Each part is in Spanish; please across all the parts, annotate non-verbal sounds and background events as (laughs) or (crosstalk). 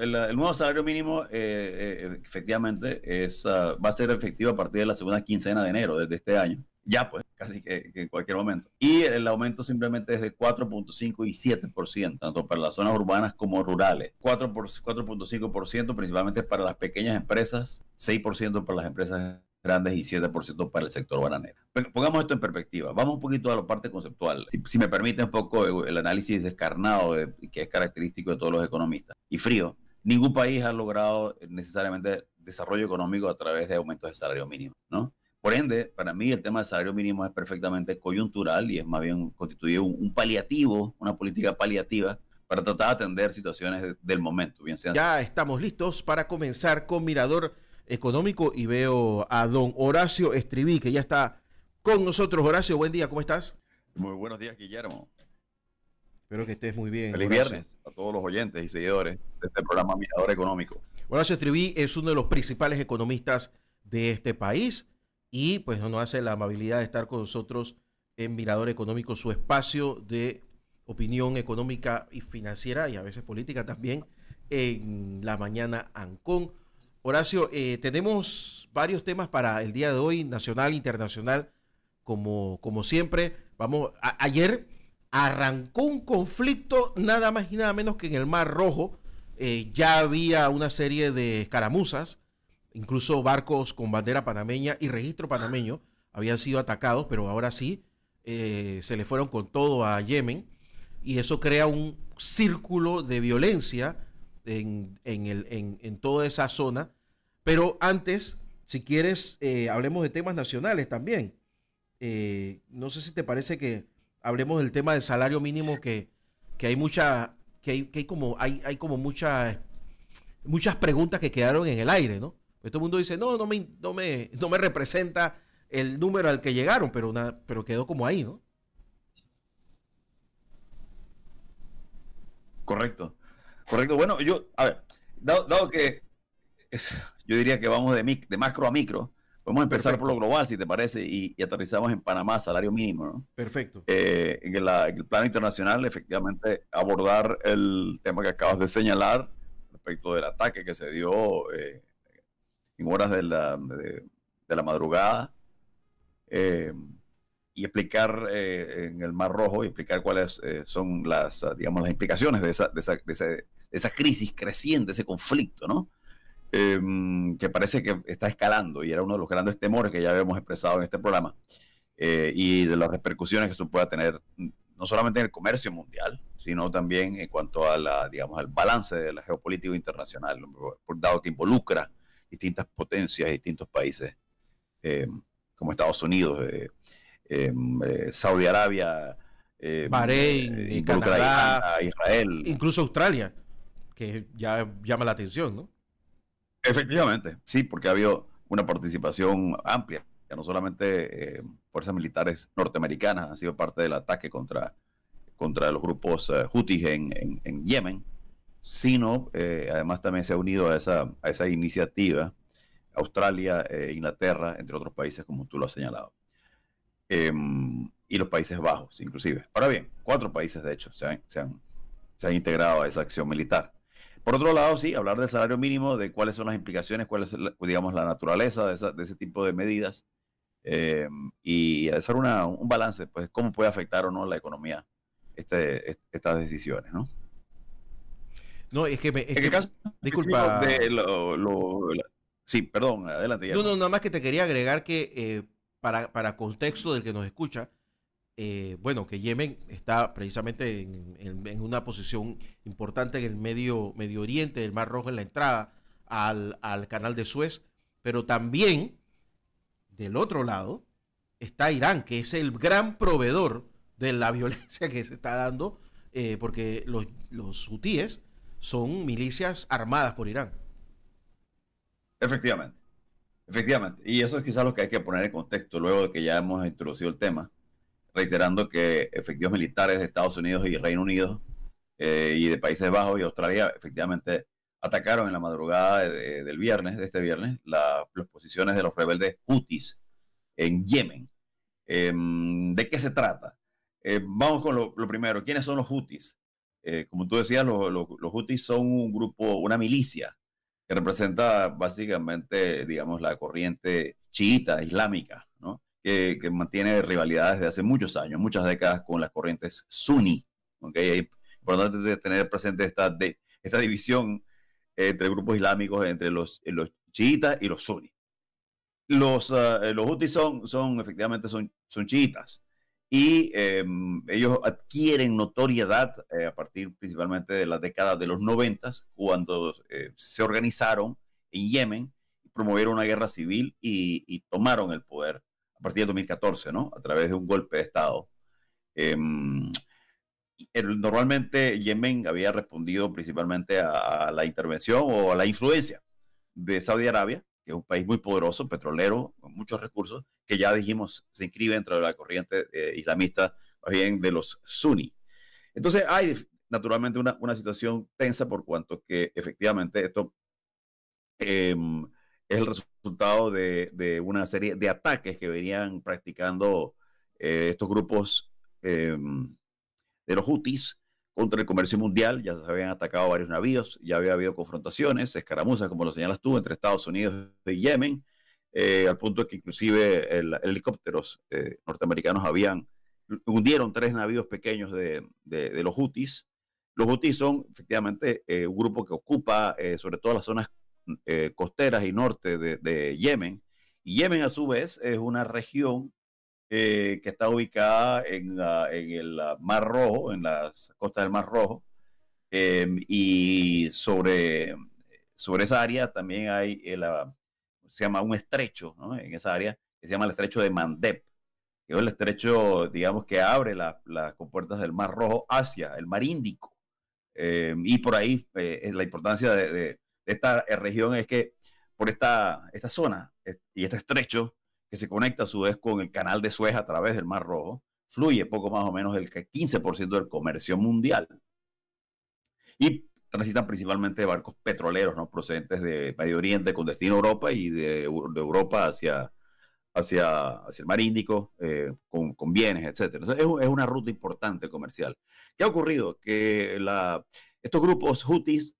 El, nuevo salario mínimo, eh, eh, eh, efectivamente, es, ah, va a ser efectivo a partir de la segunda quincena de enero desde este año. Ya, pues, casi que, en cualquier momento. Y el aumento simplemente es de 4.5 y 7%, tanto para las zonas urbanas como rurales. 4.5% principalmente para las pequeñas empresas, 6% para las empresas grandes y 7% para el sector bananero. Pongamos esto en perspectiva. Vamos un poquito a la parte conceptual. Si, me permite un poco el análisis descarnado que es característico de todos los economistas y frío ningún país ha logrado eh, necesariamente desarrollo económico a través de aumentos de salario mínimo, ¿no? Por ende, para mí el tema del salario mínimo es perfectamente coyuntural y es más bien constituye un, paliativo, una política paliativa para tratar de atender situaciones del momento. Bien sea ya estamos listos para comenzar con Mirador Económico y veo a don Horacio Estribí, que ya está con nosotros. Horacio, buen día, ¿cómo estás? Muy buenos días, Guillermo. Espero que estés muy bien. Feliz viernes a todos los oyentes y seguidores de este programa Mirador Económico. Horacio Estribí es uno de los principales economistas de este país y pues nos hace la amabilidad de estar con nosotros en Mirador Económico, su espacio de opinión económica y financiera y a veces política también en la mañana Ancón. Horacio, eh, tenemos varios temas para el día de hoy, nacional, internacional, como, como siempre. Vamos, ayer arrancó un conflicto nada más y nada menos que en el Mar Rojo. Eh, ya había una serie de escaramuzas, incluso barcos con bandera panameña y registro panameño habían sido atacados, pero ahora sí eh, se le fueron con todo a Yemen y eso crea un círculo de violencia en, el, en, toda esa zona. Pero antes, si quieres, eh, hablemos de temas nacionales también. no sé si te parece que hablemos del tema del salario mínimo que, hay mucha, que que hay como, hay, hay como muchas, muchas preguntas que quedaron en el aire, ¿no? Pues todo el mundo dice, no, no me, no me, no me representa el número al que llegaron, pero pero quedó como ahí, ¿no? Correcto, correcto. Bueno, yo, a ver, dado, dado que yo diría que vamos de, mic, de macro a micro, Vamos a empezar por lo global, si te parece, y, aterrizamos en Panamá, salario mínimo, ¿no? Perfecto. Eh, en, el plan internacional, efectivamente, abordar el tema que acabas de señalar respecto del ataque que se dio eh, en horas de la, de, la madrugada eh, y explicar en el Mar Rojo y explicar cuáles son las, digamos, las implicaciones de esa, de esa, de esa crisis creciente, ese conflicto, ¿no? Em, que parece que está escalando y era uno de los grandes temores que ya habíamos expresado en este programa eh, y de las repercusiones que eso pueda tener mm, no solamente en el comercio mundial, sino también en cuanto a la, digamos, al balance de la geopolítica internacional, dado que involucra distintas potencias, distintos países, em, como Estados Unidos, eh, em, eh, Saudi Arabia, Bahrein, Canadá, Israel. Incluso Australia, que ya llama la atención, ¿no? Efectivamente, sí, porque ha habido una participación amplia, ya no solamente eh, fuerzas militares norteamericanas han sido parte del ataque contra, contra los grupos hutíes eh, en, Yemen, sino eh, además también se ha unido a esa, a esa iniciativa Australia, e Inglaterra, entre otros países, como tú lo has señalado. Em, y los Países Bajos, inclusive. Ahora bien, cuatro países, de hecho, se se han integrado a esa acción militar. Por otro lado, sí, hablar del salario mínimo, de cuáles son las implicaciones, cuál es, digamos, la naturaleza de, ese tipo de medidas em, y hacer un balance, pues, cómo puede afectar o no la economía este, estas decisiones, ¿no? No, es que... Me, en caso, disculpa. sí, perdón, adelante. no, no, nada más que te quería agregar que eh, para contexto del que nos escucha, eh, bueno, que Yemen está precisamente en, una posición importante en el medio, Oriente, del Mar Rojo en la entrada al, canal de Suez, pero también del otro lado está Irán, que es el gran proveedor de la (laughs) violencia que se está dando, eh, porque los, los hutíes son milicias armadas por Irán. Efectivamente, efectivamente. Y eso es quizás lo que hay que poner en contexto luego de que ya hemos introducido el tema reiterando que efectivos militares de Estados Unidos y Reino Unido eh, y de Países Bajos y Australia efectivamente atacaron en la madrugada del viernes, de este viernes, las posiciones de los rebeldes hutis en Yemen. Em, ¿De qué se trata? Em, vamos con lo, primero. ¿Quiénes son los hutis? Eh, como tú decías, los, los hutis son un grupo, una milicia que representa básicamente, digamos, la corriente chiita islámica que, mantiene rivalidades desde hace muchos años, muchas décadas con las corrientes suní. ¿okay? Es importante tener presente esta, de, esta división entre grupos islámicos, entre los, eh, los chiitas y los suní. Los, eh, los son, son efectivamente son, son y em, ellos adquieren notoriedad eh, a partir principalmente de las décadas de los noventas, cuando se organizaron en Yemen, promovieron una guerra civil y, y tomaron el poder partir de 2014, ¿no? A través de un golpe de Estado. Em, normalmente Yemen había respondido principalmente a, la intervención o a la influencia de Saudi Arabia, que es un país muy poderoso, petrolero, con muchos recursos, que ya dijimos se inscribe dentro de la corriente eh, islamista, más bien de los suníes. Entonces hay naturalmente una, situación tensa por cuanto que efectivamente esto... Em, es el resultado de, una serie de ataques que venían practicando eh, estos grupos em, de los Houthis contra el comercio mundial. Ya se habían atacado varios navíos, ya había habido confrontaciones, escaramuzas, como lo señalas tú, entre Estados Unidos y Yemen, eh, al punto que inclusive helicópteros eh, norteamericanos habían hundieron tres navíos pequeños de, los Houthis. Los Houthis son efectivamente un grupo que ocupa sobre todo las zonas eh, costeras y norte de, Yemen. Y Yemen, a su vez, es una región eh, que está ubicada en, el Mar Rojo, en las costas del Mar Rojo. Em, y sobre, sobre esa área también hay, ah, se llama un estrecho, en esa área, que se llama el estrecho de Mandeb, que es el estrecho, digamos, que abre las compuertas del Mar Rojo hacia el Mar Índico. Em, y por ahí eh, es la importancia de, esta eh, región es que por esta, esta zona eh, y este estrecho que se conecta a su vez con el canal de Suez a través del Mar Rojo, fluye poco más o menos el 15% del comercio mundial. Y transitan principalmente barcos petroleros ¿no? procedentes de Medio Oriente con destino a Europa y de, Europa hacia, hacia, hacia el Mar Índico eh, con, con, bienes, etc. es, una ruta importante comercial. ¿Qué ha ocurrido? Que la, estos grupos hutis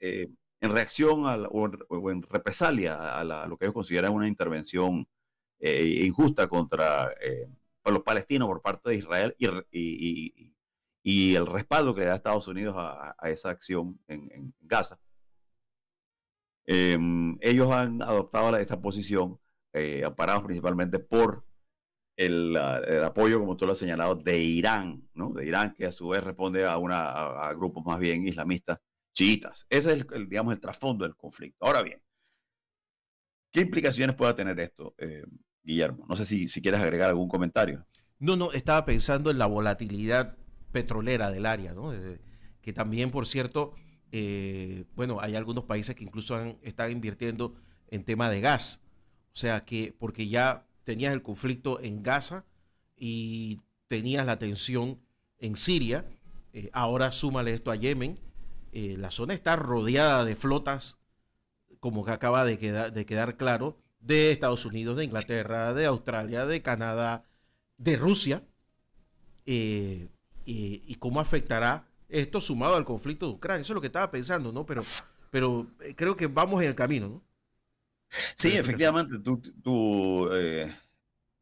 en reacción o, en represalia a, lo que ellos consideran una intervención eh, injusta contra eh, los palestinos por parte de Israel y, el respaldo que le da Estados Unidos a, esa acción en, Gaza. Em, ellos han adoptado esta posición, eh, amparados principalmente por el, apoyo, como tú lo has señalado, de Irán, ¿no? de Irán que a su vez responde a, una, a grupos más bien islamistas chiitas. Ese es, el, digamos, el trasfondo del conflicto. Ahora bien, ¿qué implicaciones puede tener esto, eh, Guillermo? No sé si, si quieres agregar algún comentario. No, no, estaba pensando en la volatilidad petrolera del área, ¿no? Eh, que también, por cierto, eh, bueno, hay algunos países que incluso han, están invirtiendo en tema de gas. O sea que, porque ya tenías el conflicto en Gaza y tenías la tensión en Siria, ahora súmale esto a Yemen, eh, la zona está rodeada de flotas, como que acaba de, quedar claro, de Estados Unidos, de Inglaterra, de Australia, de Canadá, de Rusia, eh, y, cómo afectará esto sumado al conflicto de Ucrania. Eso es lo que estaba pensando, ¿no? Pero, pero eh, creo que vamos en el camino, ¿no? Sí, efectivamente, tu, tu,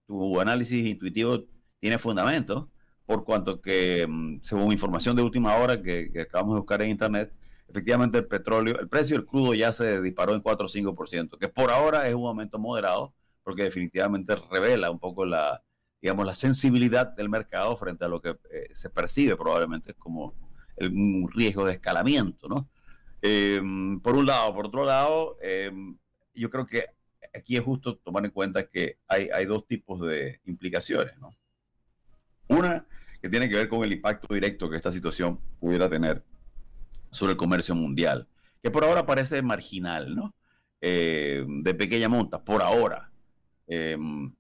tu análisis intuitivo tiene fundamento por cuanto que, mm, según información de última hora que, acabamos de buscar en internet, efectivamente el petróleo, el precio del crudo ya se disparó en 4 o 5%, que por ahora es un aumento moderado, porque definitivamente revela un poco la, digamos, la sensibilidad del mercado frente a lo que eh, se percibe probablemente como el, un riesgo de escalamiento, ¿no? Eh, por un lado, por otro lado, eh, yo creo que aquí es justo tomar en cuenta que hay, hay dos tipos de implicaciones, ¿no? Una que tiene que ver con el impacto directo que esta situación pudiera tener sobre el comercio mundial, que por ahora parece marginal, ¿no? Eh, de pequeña monta, por ahora. Em,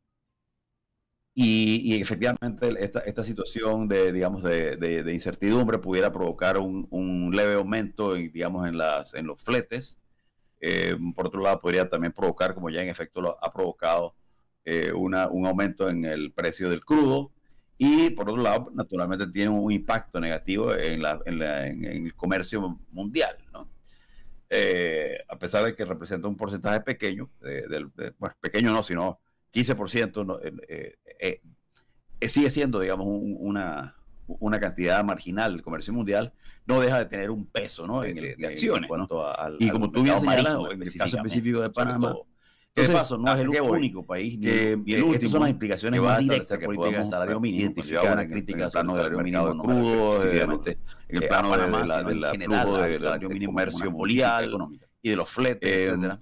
y, efectivamente esta, esta situación de, digamos, de, incertidumbre pudiera provocar un, leve aumento, en, digamos, en, las, en los fletes. Em, por otro lado, podría también provocar, como ya en efecto lo ha provocado, eh, una, un aumento en el precio del crudo, y por otro lado, naturalmente tiene un impacto negativo en, el comercio mundial, ¿no? Eh, a pesar de que representa un porcentaje pequeño, del bueno, pequeño no, sino 15%, eh, eh, sigue siendo, digamos, una, una cantidad marginal del comercio mundial, no deja de tener un peso ¿no? en el, de, acciones. y como tú bien señalado, en el caso específico de Panamá, entonces, paso, no es ah, el único país ni, que, ni el eh, último. Estas son las implicaciones más directas que política de salario mínimo. Identificar una crítica al salario del de crudo, eh, eh, en el plano de del flujo del comercio mundial y de los fletes, etcétera.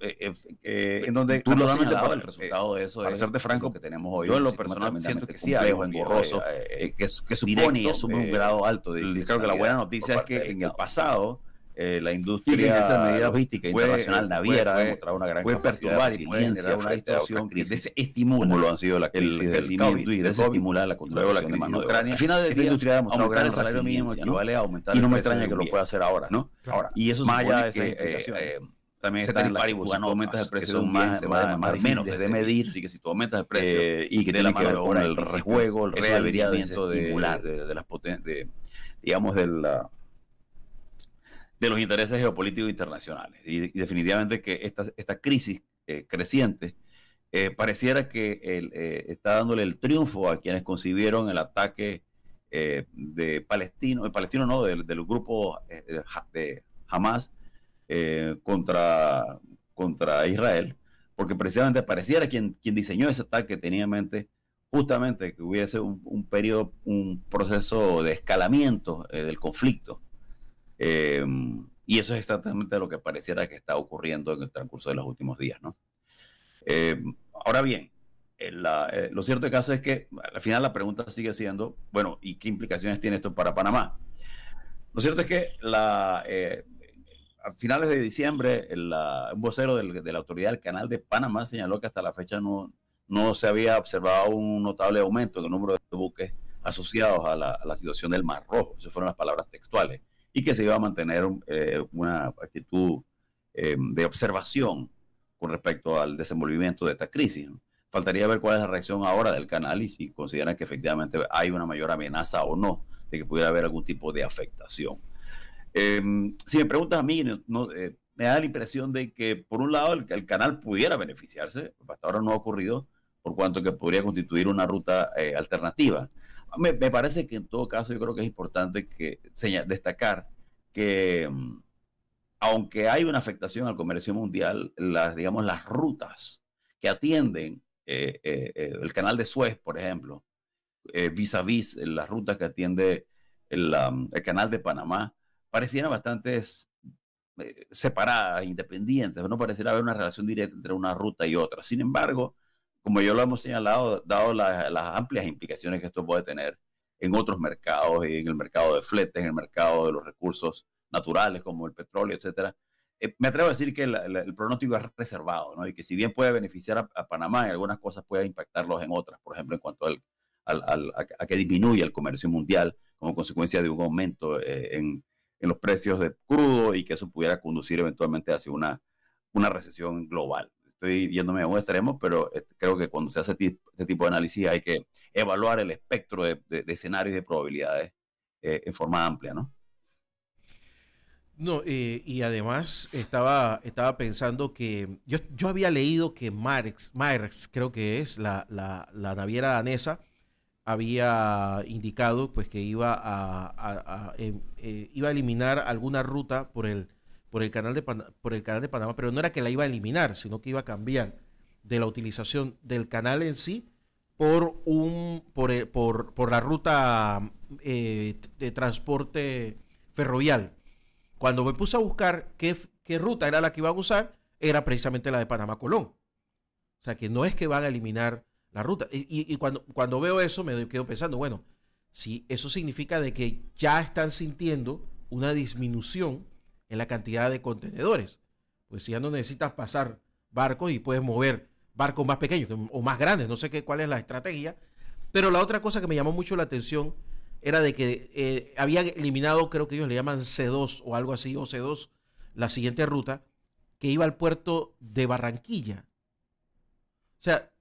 en donde tú lo señalado, el resultado de eso para serte franco que tenemos hoy. Yo en lo personal siento que sí, algo engorroso, que, que supone y asume un grado alto de. Creo que la buena noticia es que en el pasado eh, la industria. Y esa medida logística internacional naviera puede, puede, una gran puede perturbar y puede generar una situación que desestimula lo han sido la crisis el crecimiento y desestimular la contratación de mano de obra. Al final del día, industria aumentar el salario mínimo equivale a aumentar Y no me extraña que lo pueda hacer ahora, ¿no? Ahora, y eso más allá de esa eh, eh, ¿eh? también se está en la paribus, si tú aumentas el precio de un bien, va más menos de medir. Así que si tú aumentas el precio eh, y que tenga la mano con el rejuego, el realimiento de, de, de las potencias, digamos, de la de los intereses geopolíticos internacionales. Y, definitivamente que esta, esta crisis eh, creciente eh, pareciera que eh, está dándole el triunfo a quienes concibieron el ataque de palestino, el palestino no, del, del grupo de Hamas contra, contra Israel, porque precisamente pareciera quien, quien diseñó ese ataque tenía en mente justamente que hubiese un, un periodo, un proceso de escalamiento del conflicto Em, y eso es exactamente lo que pareciera que está ocurriendo en el transcurso de los últimos días, ¿no? Em, ahora bien, eh, lo cierto caso es que al final la pregunta sigue siendo, bueno, ¿y qué implicaciones tiene esto para Panamá? Lo cierto es que la, eh, a finales de diciembre, el vocero de la autoridad del canal de Panamá señaló que hasta la fecha no, se había observado un notable aumento en el número de buques asociados a la, a la situación del Mar Rojo. Esas fueron las palabras textuales y que se iba a mantener eh, una actitud eh, de observación con respecto al desenvolvimiento de esta crisis. Faltaría ver cuál es la reacción ahora del canal y si consideran que efectivamente hay una mayor amenaza o no de que pudiera haber algún tipo de afectación. Em, si me preguntas a mí, eh, me da la impresión de que por un lado el, canal pudiera beneficiarse, hasta ahora no ha ocurrido, por cuanto que podría constituir una ruta alternativa me, parece que en todo caso yo creo que es importante que destacar que mm, aunque hay una afectación al comercio mundial, las, digamos, las rutas que atienden eh, eh, eh, el canal de Suez, por ejemplo, vis a vis las rutas que atiende el, el canal de Panamá, parecieran bastante separadas, independientes, no pareciera haber una relación directa entre una ruta y otra. Sin embargo, como yo lo hemos señalado, dado las amplias implicaciones que esto puede tener en otros mercados, en el mercado de fletes, en el mercado de los recursos naturales como el petróleo, etcétera. Eh, me atrevo a decir que el pronóstico es reservado, ¿no? Y que si bien puede beneficiar a, Panamá en algunas cosas, puede impactarlos en otras, por ejemplo, en cuanto al, a, que disminuye el comercio mundial como consecuencia de un aumento eh, en, en, los precios de crudo y que eso pudiera conducir eventualmente hacia una, una recesión global estoy yéndome a un extremo, pero eh, creo que cuando se hace este tipo de análisis hay que evaluar el espectro de, escenarios y de probabilidades eh, en forma amplia, ¿no? No, eh, y además estaba, estaba pensando que yo, había leído que Marx, Marx creo que es la, la, naviera danesa, había indicado pues que iba a, iba a eliminar alguna ruta por el por el, canal de por el canal de Panamá, pero no era que la iba a eliminar, sino que iba a cambiar de la utilización del canal en sí por un por, eh, por, por la ruta eh, de transporte ferrovial. Cuando me puse a buscar qué, ruta era la que iban a usar, era precisamente la de Panamá Colón. O sea que no es que van a eliminar la ruta. Y, cuando, cuando veo eso me quedo pensando, bueno, si eso significa de que ya están sintiendo una disminución en la cantidad de contenedores. Pues ya no necesitas pasar barcos y puedes mover barcos más pequeños o más grandes, no sé qué, cuál es la estrategia. Pero la otra cosa que me llamó mucho la atención era de que eh, habían había eliminado, creo que ellos le llaman C2 o algo así, o C2, la siguiente ruta, que iba al puerto de Barranquilla. O sea,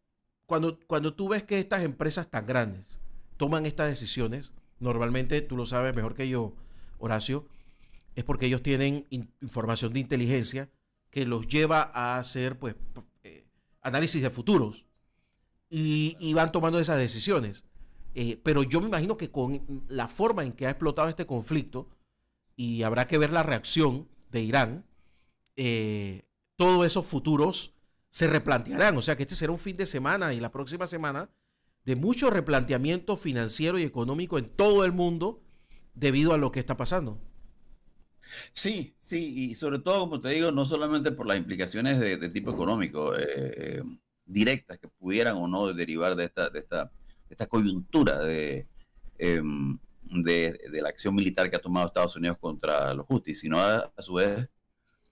cuando, cuando tú ves que estas empresas tan grandes toman estas decisiones, normalmente tú lo sabes mejor que yo, Horacio, es porque ellos tienen información de inteligencia que los lleva a hacer pues, eh, análisis de futuros y, van tomando esas decisiones. Eh, pero yo me imagino que con la forma en que ha explotado este conflicto, y habrá que ver la reacción de Irán, eh, todos esos futuros se replantearán. O sea que este será un fin de semana y la próxima semana de mucho replanteamiento financiero y económico en todo el mundo debido a lo que está pasando. Sí, sí, y sobre todo, como te digo, no solamente por las implicaciones de, tipo económico eh, eh, directas que pudieran o no derivar de esta, coyuntura em, de, de, la acción militar que ha tomado Estados Unidos contra los hutis, sino a, su vez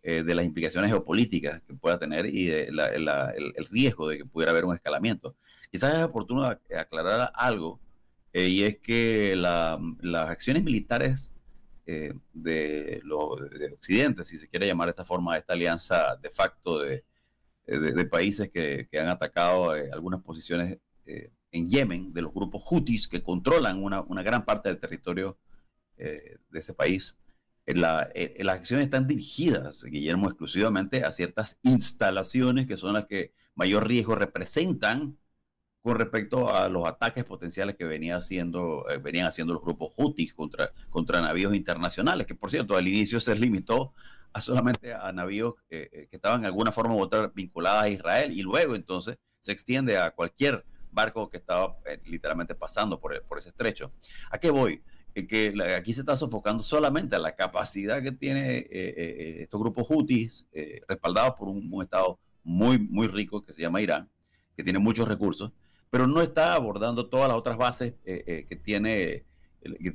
eh, de las implicaciones geopolíticas que pueda tener y el, riesgo de que pudiera haber un escalamiento. Quizás es oportuno aclarar algo, y es que las acciones militares eh, de, los de, Occidente, si se quiere llamar de esta forma, esta alianza de facto de, eh, países que, han atacado eh, algunas posiciones en Yemen, de los grupos hutis que controlan una, gran parte del territorio de ese país. las acciones están dirigidas, Guillermo, exclusivamente a ciertas instalaciones que son las que mayor riesgo representan con respecto a los ataques potenciales que venía haciendo, eh, venían haciendo los grupos Houthis contra, contra navíos internacionales, que por cierto al inicio se limitó a solamente a navíos eh, eh, que estaban de alguna forma u otra vinculados a Israel y luego entonces se extiende a cualquier barco que estaba literalmente pasando por, por ese estrecho. ¿A qué voy? que aquí se está sofocando solamente a la capacidad que tiene estos grupos Houthis respaldados por un, un, estado muy, muy rico que se llama Irán, que tiene muchos recursos, pero no está abordando todas las otras bases eh, eh, que tiene,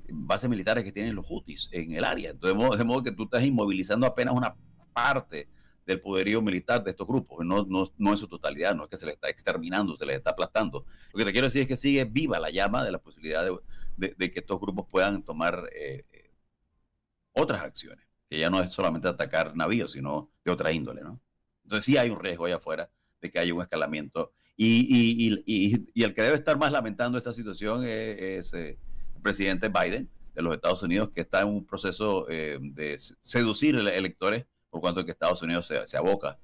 bases militares que tienen los hutis en el área. de modo, que tú estás inmovilizando apenas una parte del poderío militar de estos grupos, no, no, no en su totalidad, no es que se les está exterminando, se les está aplastando. Lo que te quiero decir es que sigue viva la llama de la posibilidad de, que estos grupos puedan tomar eh, otras acciones, que ya no es solamente atacar navíos, sino de otra índole, ¿no? Entonces sí hay un riesgo allá afuera de que haya un escalamiento y, el que debe estar más lamentando esta situación es, eh, el presidente Biden de los Estados Unidos, que está en un proceso eh, de seducir electores, por cuanto que Estados Unidos se, aboca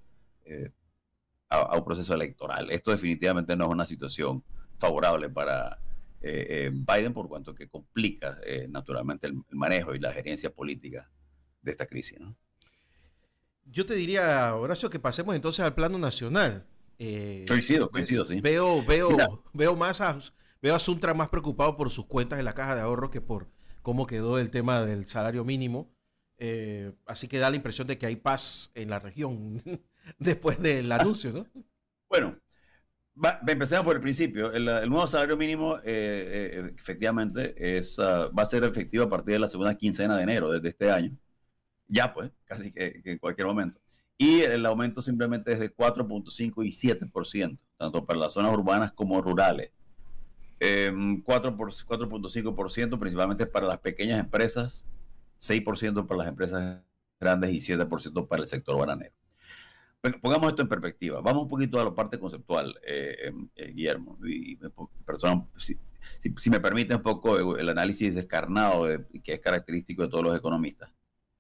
eh, a, un proceso electoral. Esto definitivamente no es una situación favorable para Biden, por cuanto que complica naturalmente el, manejo y la gerencia política de esta crisis. Yo te diría, Horacio, que pasemos entonces al plano nacional. Eh, coincido, coincido, sí. Veo, veo, veo más a, veo a Suntra más preocupado por sus cuentas en la caja de ahorro que por cómo quedó el tema del salario mínimo. Eh, así que da la impresión de que hay paz en la región (laughs) después del anuncio, ¿no? Bueno, va, empecemos por el principio. El, nuevo salario mínimo, eh, efectivamente, es, ah, va a ser efectivo a partir de la segunda quincena de enero de, este año. Ya, pues, casi que en cualquier momento y el aumento simplemente es de 4.5 y 7%, tanto para las zonas urbanas como rurales. Eh, em, 4.5% principalmente para las pequeñas empresas, 6% para las empresas grandes y 7% para el sector bananero. Pongamos esto en perspectiva. Vamos un poquito a la parte conceptual, eh, em, eh, Guillermo. Y, si, me permite un poco el análisis descarnado eh, que es característico de todos los economistas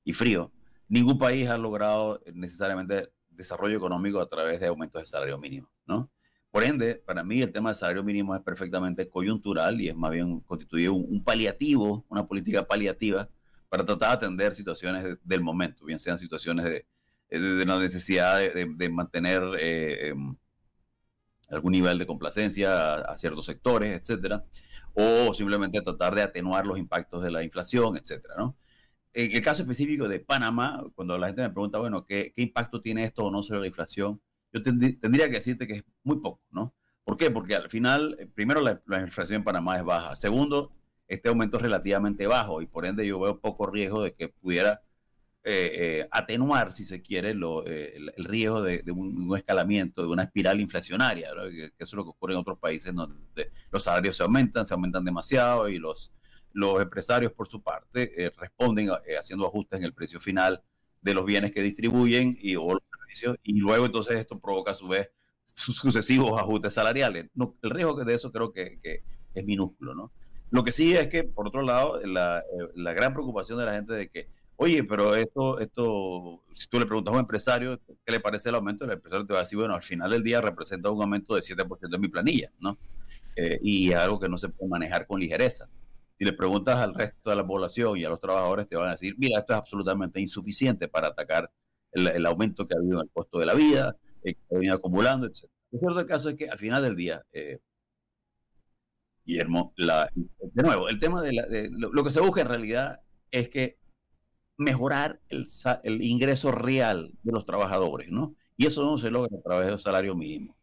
y frío ningún país ha logrado eh, necesariamente desarrollo económico a través de aumentos de salario mínimo, ¿no? Por ende, para mí el tema del salario mínimo es perfectamente coyuntural y es más bien constituye un, paliativo, una política paliativa para tratar de atender situaciones del momento, bien sean situaciones de, eh, la necesidad de, mantener eh, em, algún nivel de complacencia a, ciertos sectores, etcétera, o simplemente tratar de atenuar los impactos de la inflación, etcétera, ¿no? en el caso específico de Panamá, cuando la gente me pregunta, bueno, ¿qué, impacto tiene esto o no sobre la inflación? Yo tendría que decirte que es muy poco, ¿no? ¿Por qué? Porque al final, eh, primero, la, inflación en Panamá es baja. Segundo, este aumento es relativamente bajo y por ende yo veo poco riesgo de que pudiera eh, eh, atenuar, si se quiere, el, riesgo de, un, escalamiento, de una espiral inflacionaria, que, que, eso es lo que ocurre en otros países donde los salarios se aumentan, se aumentan demasiado y los los empresarios, por su parte, eh, responden eh, haciendo ajustes en el precio final de los bienes que distribuyen y o los servicios, y luego entonces esto provoca a su vez sucesivos ajustes salariales. No, el riesgo de eso creo que, es minúsculo, ¿no? Lo que sí es que, por otro lado, eh, la, gran preocupación de la gente de que, oye, pero esto, esto, si tú le preguntas a un empresario qué le parece el aumento, el empresario te va a decir, bueno, al final del día representa un aumento de 7% de mi planilla, ¿no? Eh, y algo que no se puede manejar con ligereza. Si le preguntas al resto de la población y a los trabajadores, te van a decir, mira, esto es absolutamente insuficiente para atacar el, aumento que ha habido en el costo de la vida, eh, que ha venido acumulando, etc. El cierto caso es que al final del día, eh, Guillermo, de nuevo, el tema de, lo, que se busca en realidad es que mejorar el, ingreso real de los trabajadores, ¿no? Y eso no se logra a través del salario mínimo,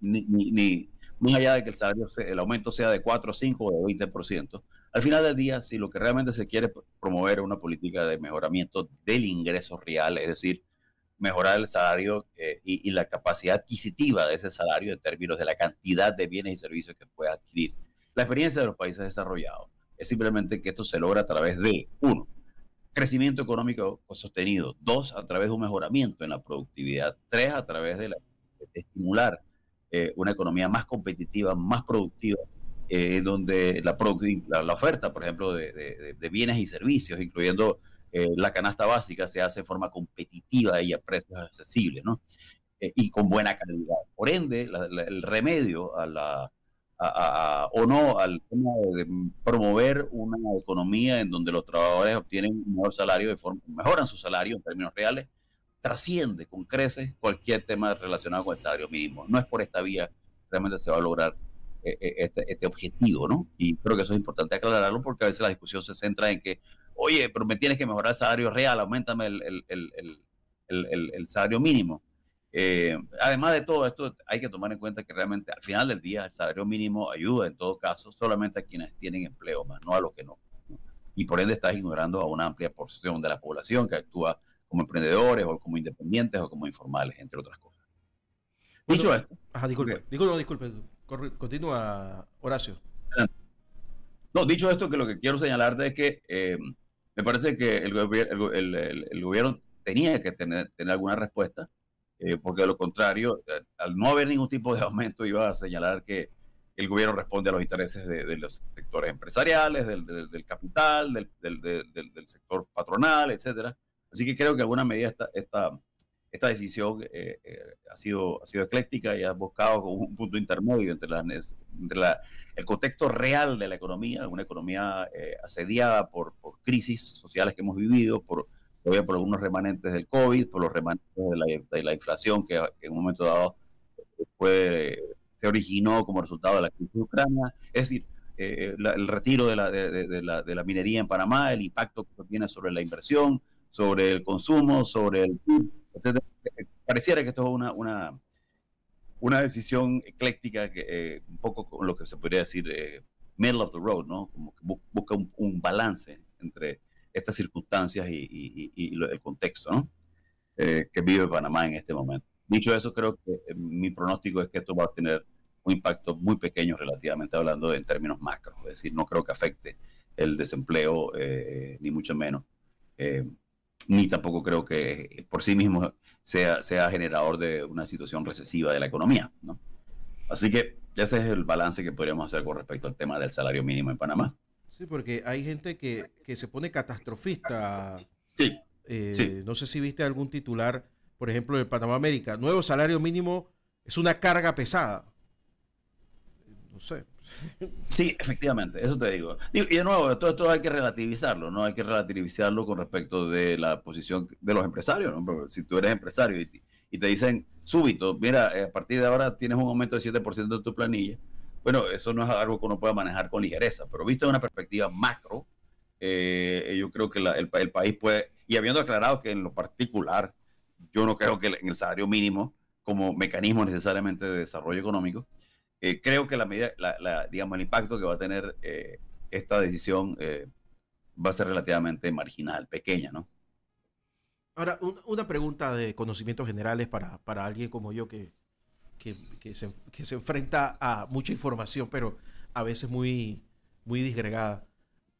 ni, ni, más allá de que el salario, el aumento sea de 4, 5 o de 20%, al final del día, si lo que realmente se quiere promover es una política de mejoramiento del ingreso real, es decir, mejorar el salario eh, y, la capacidad adquisitiva de ese salario en términos de la cantidad de bienes y servicios que puede adquirir. La experiencia de los países desarrollados es simplemente que esto se logra a través de, uno, crecimiento económico sostenido, dos, a través de un mejoramiento en la productividad, tres, a través de, la, estimular eh, una economía más competitiva, más productiva, eh, donde la, la, oferta, por ejemplo, de, bienes y servicios, incluyendo eh, la canasta básica, se hace de forma competitiva y a precios accesibles, eh, y con buena calidad. Por ende, el remedio a la, o no al tema de promover una economía en donde los trabajadores obtienen un mejor salario, de mejoran su salario en términos reales, trasciende con creces cualquier tema relacionado con el salario mínimo. No es por esta vía realmente se va a lograr eh, eh, este, este, objetivo, ¿no? Y creo que eso es importante aclararlo porque a veces la discusión se centra en que, oye, pero me tienes que mejorar el salario real, aumentame el, salario mínimo. Eh, además de todo esto, hay que tomar en cuenta que realmente al final del día el salario mínimo ayuda en todo caso solamente a quienes tienen empleo, más no a los que no. Y por ende estás ignorando a una amplia porción de la población que actúa como emprendedores o como independientes o como informales, entre otras cosas. Dicho esto. disculpe, disculpe, disculpe. Continúa, Horacio. Ah. No, dicho esto, que lo que quiero señalarte es que eh, me parece que el, gobierno tenía que tener, alguna respuesta, eh, porque de lo contrario, eh, al no haber ningún tipo de aumento, iba a señalar que el gobierno responde a los intereses de, los sectores empresariales, del, capital, del, sector patronal, etcétera. Así que creo que alguna medida está esta decisión eh, eh, ha, sido, ha sido ecléctica y ha buscado un punto intermedio entre, el contexto real de la economía, una economía eh, asediada por, crisis sociales que hemos vivido, por, todavía por algunos remanentes del COVID, por los remanentes de la, inflación que, en un momento dado fue, se originó como resultado de la crisis de ucrania. Es decir, el retiro de la, minería en Panamá, el impacto que tiene sobre la inversión, sobre el consumo, sobre el entonces, eh, pareciera que esto es una, una, una decisión ecléctica, que, eh, un poco con lo que se podría decir eh, middle of the road, ¿no? Como que busca un, balance entre estas circunstancias y, el contexto, ¿no? que vive Panamá en este momento. Dicho eso, creo que mi pronóstico es que esto va a tener un impacto muy pequeño relativamente hablando en términos macro, es decir, no creo que afecte el desempleo, ni mucho menos. Eh, ni tampoco creo que por sí mismo sea, sea generador de una situación recesiva de la economía. ¿no? Así que ese es el balance que podríamos hacer con respecto al tema del salario mínimo en Panamá. Sí, porque hay gente que, se pone catastrofista. Sí, eh, sí. No sé si viste algún titular, por ejemplo, de Panamá América. Nuevo salario mínimo es una carga pesada. No sé. Sí, efectivamente, eso te digo. Y de nuevo, todo esto hay que relativizarlo, ¿no? Hay que relativizarlo con respecto de la posición de los empresarios, si tú eres empresario y, te dicen súbito, mira, eh, a partir de ahora tienes un aumento del 7% de tu planilla, bueno, eso no es algo que uno pueda manejar con ligereza, pero visto de una perspectiva macro, eh, eh, yo creo que el, país puede, y habiendo aclarado que en lo particular, yo no creo que en el salario mínimo como mecanismo necesariamente de desarrollo económico, eh, creo que la la, digamos, el impacto que va a tener eh, esta decisión eh, va a ser relativamente marginal, pequeña, ¿no? Ahora, una pregunta de conocimientos generales para, para alguien como yo que, que, que, se, que, se, enfrenta a mucha información, pero a veces muy, muy disgregada.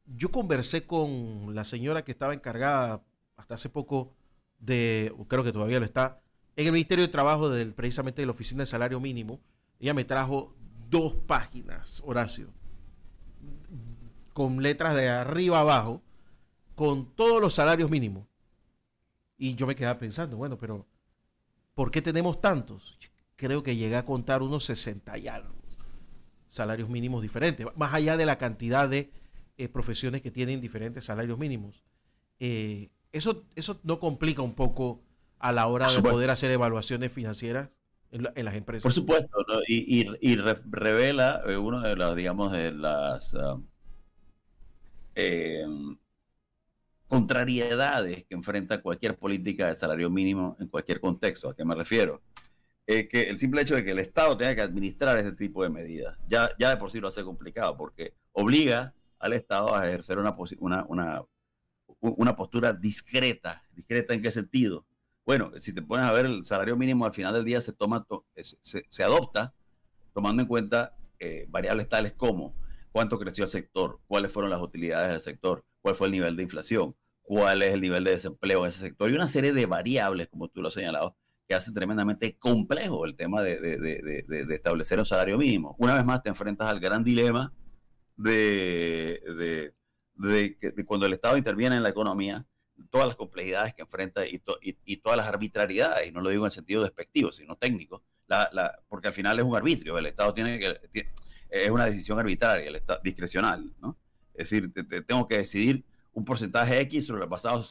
Yo conversé con la señora que estaba encargada hasta hace poco de, creo que todavía lo está, en el Ministerio de Trabajo del, precisamente de la Oficina de Salario Mínimo, ella me trajo dos páginas, Horacio, con letras de arriba abajo, con todos los salarios mínimos. Y yo me quedaba pensando, bueno, pero ¿por qué tenemos tantos? Creo que llegué a contar unos 60 y algo salarios mínimos diferentes, más allá de la cantidad de eh, profesiones que tienen diferentes salarios mínimos. Eh, eso, eso no complica un poco a la hora de poder hacer evaluaciones financieras en, las empresas. Por supuesto, y, revela eh, una de las, digamos, de las ah, eh, contrariedades que enfrenta cualquier política de salario mínimo en cualquier contexto. ¿A qué me refiero? que el simple hecho de que el Estado tenga que administrar este tipo de medidas, ya, ya de por sí lo hace complicado, porque obliga al Estado a ejercer una, una, una, una postura discreta. ¿Discreta en qué sentido? Bueno, si te pones a ver, el salario mínimo al final del día se, toma, eh, se, adopta tomando en cuenta eh, variables tales como cuánto creció el sector, cuáles fueron las utilidades del sector, cuál fue el nivel de inflación, cuál es el nivel de desempleo en ese sector y una serie de variables, como tú lo has señalado, que hace tremendamente complejo el tema de, de establecer un salario mínimo. Una vez más te enfrentas al gran dilema de, cuando el Estado interviene en la economía, todas las complejidades que enfrenta y, todas las arbitrariedades, y no lo digo en sentido despectivo, sino técnico, porque al final es un arbitrio, el Estado tiene que, es una decisión arbitraria, el discrecional, ¿no? Es decir, tengo que decidir un porcentaje X sobre los pasado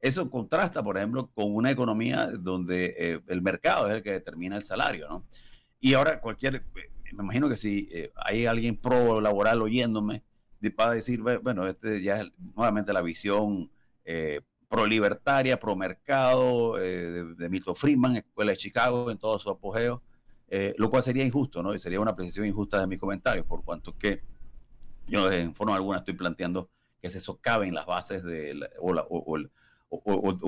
Eso contrasta, por ejemplo, con una economía donde eh, el mercado es el que determina el salario, ¿no? Y ahora cualquier, me imagino que si eh, hay alguien pro laboral oyéndome, para decir, bueno, este ya es nuevamente la visión eh, prolibertaria, promercado, mercado eh, de, Milton Friedman, Escuela de Chicago, en todo su apogeo, eh, lo cual sería injusto, ¿no? Y sería una precisión injusta de mis comentarios, por cuanto que yo en forma alguna estoy planteando que se socaven las bases de o,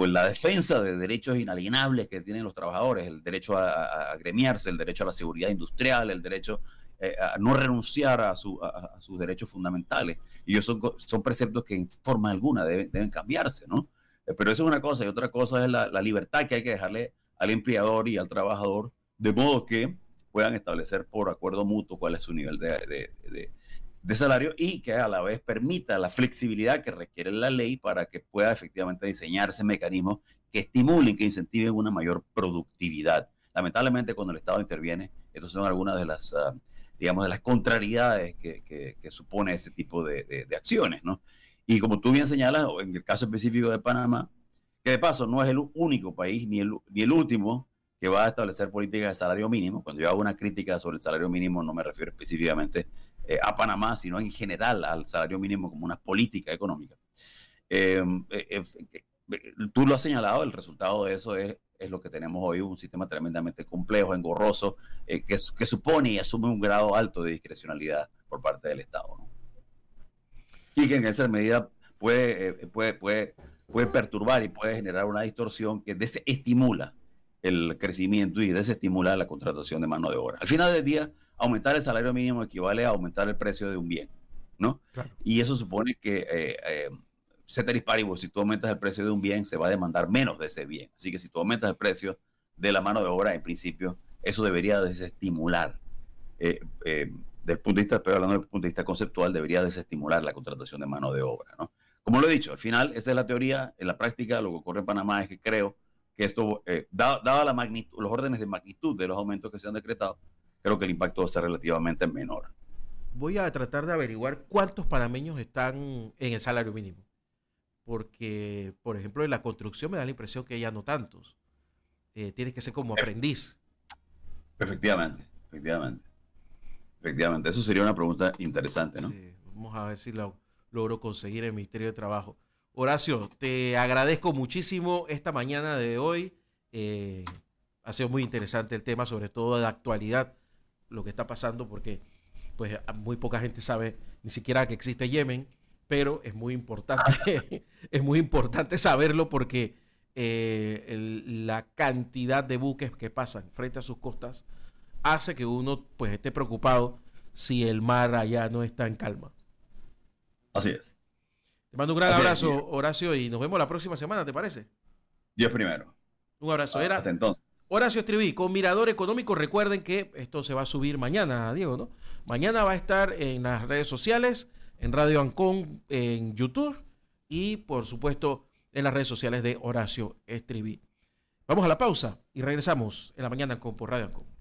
la, defensa de derechos inalienables que tienen los trabajadores, el derecho a, a, gremiarse, el derecho a la seguridad industrial, el derecho eh, no renunciar a, sus derechos fundamentales. Y son, son preceptos que en forma alguna deben, cambiarse, ¿no? Eh, pero eso es una cosa. Y otra cosa es la, libertad que hay que dejarle al empleador y al trabajador, de modo que puedan establecer por acuerdo mutuo cuál es su nivel de, salario y que a la vez permita la flexibilidad que requiere la ley para que pueda efectivamente diseñarse mecanismos que estimulen, que incentiven una mayor productividad. Lamentablemente cuando el Estado interviene, estas son algunas de las... Ah, digamos, de las contrariedades que, supone ese tipo de, acciones, ¿no? Y como tú bien señalas, en el caso específico de Panamá, que de paso no es el único país ni el, ni el último que va a establecer políticas de salario mínimo. Cuando yo hago una crítica sobre el salario mínimo, no me refiero específicamente eh, a Panamá, sino en general al salario mínimo como una política económica. Eh, eh, tú lo has señalado, el resultado de eso es, lo que tenemos hoy, un sistema tremendamente complejo, engorroso, eh, que, supone y asume un grado alto de discrecionalidad por parte del Estado. Y que en esa medida puede, eh, puede, puede, puede perturbar y puede generar una distorsión que desestimula el crecimiento y desestimula la contratación de mano de obra. Al final del día, aumentar el salario mínimo equivale a aumentar el precio de un bien, ¿no? Y eso supone que eh, ceteris paribus, si tú aumentas el precio de un bien, se va a demandar menos de ese bien. Así que si tú aumentas el precio de la mano de obra, en principio, eso debería desestimular. Eh, eh punto de vista, estoy hablando del punto de vista conceptual, debería desestimular la contratación de mano de obra. Como lo he dicho, al final, esa es la teoría. En la práctica, lo que ocurre en Panamá es que creo que esto, eh, dada los órdenes de magnitud de los aumentos que se han decretado, creo que el impacto va a ser relativamente menor. Voy a tratar de averiguar cuántos panameños están en el salario mínimo porque, por ejemplo, en la construcción me da la impresión que ya no tantos. Eh, tienes que ser como aprendiz. Efectivamente, efectivamente. Efectivamente, eso sería una pregunta interesante, ¿no? Sí, vamos a ver si lo logro conseguir en el Ministerio de Trabajo. Horacio, te agradezco muchísimo esta mañana de hoy. Eh, ha sido muy interesante el tema, sobre todo de actualidad, lo que está pasando, porque pues muy poca gente sabe ni siquiera que existe Yemen pero es muy importante, (laughs) es muy importante saberlo porque eh, la cantidad de buques que pasan frente a sus costas hace que uno pues esté preocupado si el mar allá no está en calma. Así es. Te mando un gran abrazo, Horacio, y nos vemos la próxima semana, ¿te parece? Dios primero. Un abrazo. Era Hasta entonces. Horacio Estribí, con Mirador Económico. Recuerden que esto se va a subir mañana, Diego, ¿no? Mañana va a estar en las redes sociales en Radio Ancón, en YouTube y por supuesto en las redes sociales de Horacio Estribí. Vamos a la pausa y regresamos en la mañana con por Radio Ancón.